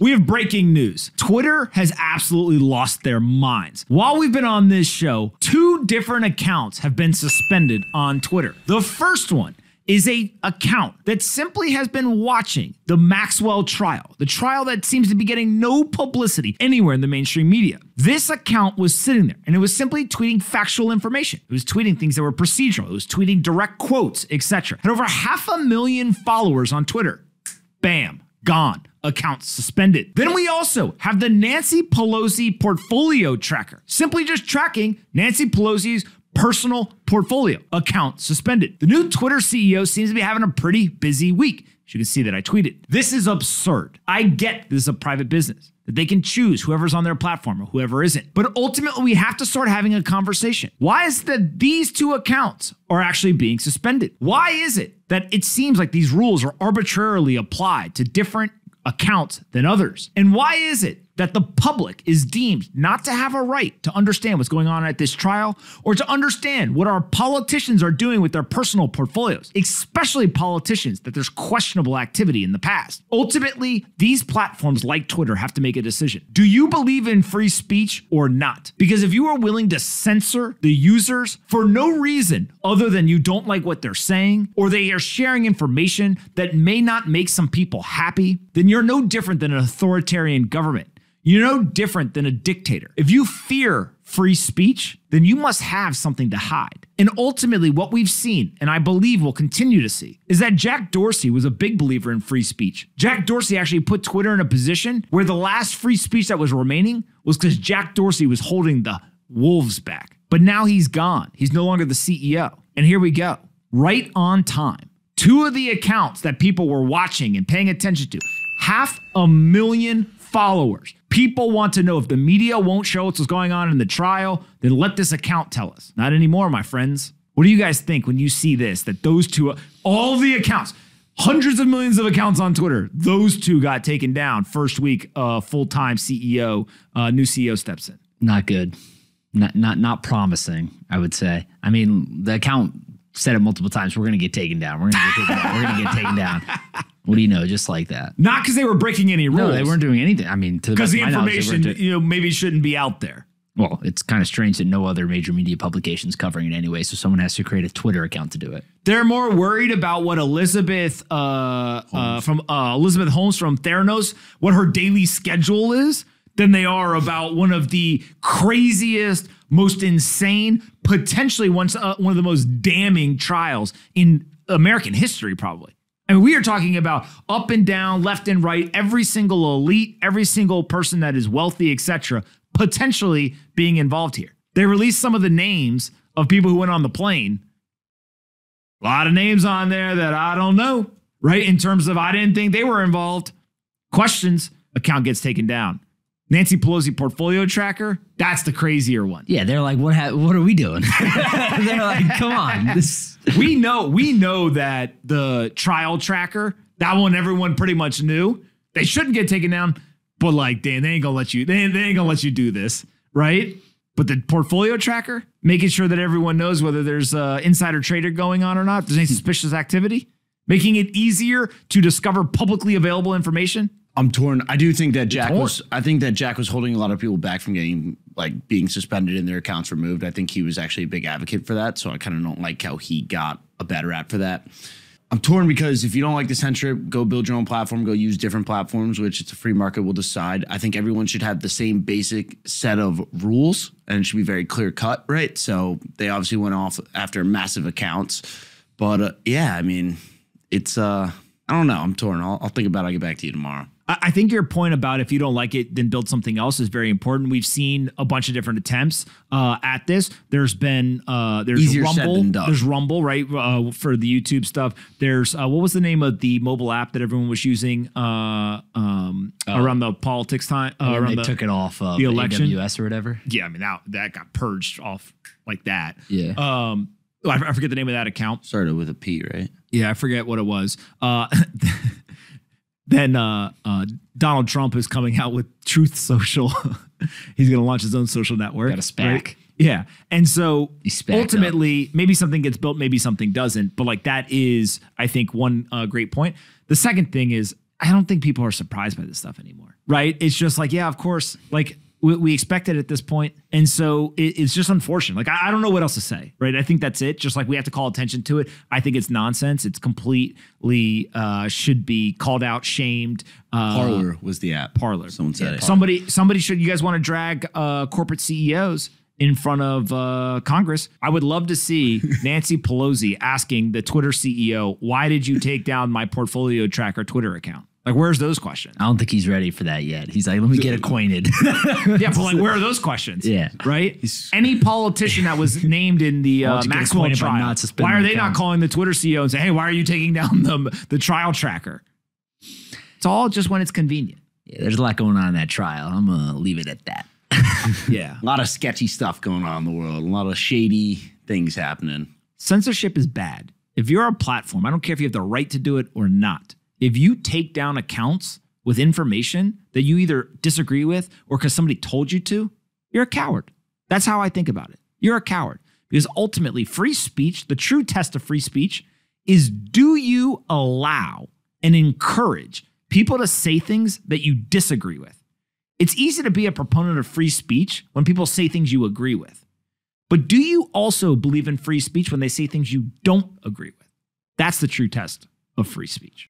We have breaking news. Twitter has absolutely lost their minds. While we've been on this show, two different accounts have been suspended on Twitter. The first one is a account that simply has been watching the Maxwell trial, the trial that seems to be getting no publicity anywhere in the mainstream media. This account was sitting there and it was simply tweeting factual information. It was tweeting things that were procedural, it was tweeting direct quotes, etc. Had over half a million followers on Twitter. Bam, gone accounts suspended. Then we also have the Nancy Pelosi portfolio tracker, simply just tracking Nancy Pelosi's personal portfolio account suspended. The new Twitter CEO seems to be having a pretty busy week. As you can see that I tweeted. This is absurd. I get this is a private business that they can choose whoever's on their platform or whoever isn't. But ultimately, we have to start having a conversation. Why is it that these two accounts are actually being suspended? Why is it that it seems like these rules are arbitrarily applied to different accounts than others. And why is it that the public is deemed not to have a right to understand what's going on at this trial or to understand what our politicians are doing with their personal portfolios, especially politicians that there's questionable activity in the past. Ultimately, these platforms like Twitter have to make a decision. Do you believe in free speech or not? Because if you are willing to censor the users for no reason other than you don't like what they're saying or they are sharing information that may not make some people happy, then you're no different than an authoritarian government you're no different than a dictator. If you fear free speech, then you must have something to hide. And ultimately, what we've seen, and I believe we'll continue to see, is that Jack Dorsey was a big believer in free speech. Jack Dorsey actually put Twitter in a position where the last free speech that was remaining was because Jack Dorsey was holding the wolves back. But now he's gone. He's no longer the CEO. And here we go, right on time. Two of the accounts that people were watching and paying attention to, half a million followers People want to know if the media won't show us what's going on in the trial, then let this account tell us. Not anymore, my friends. What do you guys think when you see this? That those two, all the accounts, hundreds of millions of accounts on Twitter, those two got taken down first week. Uh, full time CEO, uh, new CEO steps in. Not good. Not not not promising. I would say. I mean, the account said it multiple times. We're going to get taken down. We're going to get taken down. We're going to get taken down. What do you know? Just like that. Not because they were breaking any rules. No, they weren't doing anything. I mean, because the, the information you know maybe shouldn't be out there. Well, it's kind of strange that no other major media publications covering it anyway. So someone has to create a Twitter account to do it. They're more worried about what Elizabeth uh, uh, from uh, Elizabeth Holmes from Theranos, what her daily schedule is, than they are about one of the craziest, most insane, potentially once uh, one of the most damning trials in American history, probably we are talking about up and down, left and right, every single elite, every single person that is wealthy, etc., potentially being involved here. They released some of the names of people who went on the plane. A lot of names on there that I don't know, right? In terms of I didn't think they were involved. Questions, account gets taken down. Nancy Pelosi portfolio tracker, that's the crazier one. Yeah, they're like, what? Ha- what are we doing? they're like, come on. This- we know, we know that the trial tracker, that one, everyone pretty much knew they shouldn't get taken down. But like, Dan, they ain't gonna let you. They, they ain't gonna let you do this, right? But the portfolio tracker, making sure that everyone knows whether there's uh, insider trading going on or not, if there's any hmm. suspicious activity, making it easier to discover publicly available information. I'm torn. I do think that Jack was. I think that Jack was holding a lot of people back from getting like being suspended and their accounts removed. I think he was actually a big advocate for that. So I kind of don't like how he got a bad rap for that. I'm torn because if you don't like the censorship, go build your own platform. Go use different platforms, which it's a free market will decide. I think everyone should have the same basic set of rules, and it should be very clear cut, right? So they obviously went off after massive accounts, but uh, yeah, I mean, it's. uh I don't know. I'm torn. I'll, I'll think about. it. I'll get back to you tomorrow. I think your point about if you don't like it, then build something else is very important. We've seen a bunch of different attempts uh, at this. There's been uh, there's Easier Rumble, there's Rumble, right uh, for the YouTube stuff. There's uh, what was the name of the mobile app that everyone was using uh, um, oh. around the politics time? Uh, around they the, took it off of the election, U.S. or whatever. Yeah, I mean that that got purged off like that. Yeah. Um, I, I forget the name of that account. Started with a P, right? Yeah, I forget what it was. Uh, then uh, uh, Donald Trump is coming out with Truth Social. He's going to launch his own social network. Got a SPAC. Right? Yeah. And so ultimately, up. maybe something gets built, maybe something doesn't. But like that is, I think, one uh, great point. The second thing is, I don't think people are surprised by this stuff anymore. Right. It's just like, yeah, of course. Like we, we expected at this point. And so it, it's just unfortunate. Like, I, I, don't know what else to say, right? I think that's it. Just like we have to call attention to it. I think it's nonsense. It's completely uh, should be called out, shamed. Uh, Parlor was the app. Parlor. Someone said yeah. it. Somebody, somebody should, you guys want to drag uh, corporate CEOs in front of uh, Congress. I would love to see Nancy Pelosi asking the Twitter CEO, why did you take down my portfolio tracker Twitter account? Like, where's those questions? I don't think he's ready for that yet. He's like, let me get acquainted. yeah, but like, where are those questions? Yeah, right. He's, Any politician that was named in the uh, Maxwell trial, why are they account? not calling the Twitter CEO and say, hey, why are you taking down the the trial tracker? It's all just when it's convenient. Yeah, there's a lot going on in that trial. I'm gonna leave it at that. yeah, a lot of sketchy stuff going on in the world, a lot of shady things happening. Censorship is bad. If you're a platform, I don't care if you have the right to do it or not, if you take down accounts with information that you either disagree with or because somebody told you to, you're a coward. That's how I think about it. You're a coward because ultimately, free speech, the true test of free speech, is do you allow and encourage people to say things that you disagree with? It's easy to be a proponent of free speech when people say things you agree with. But do you also believe in free speech when they say things you don't agree with? That's the true test of free speech.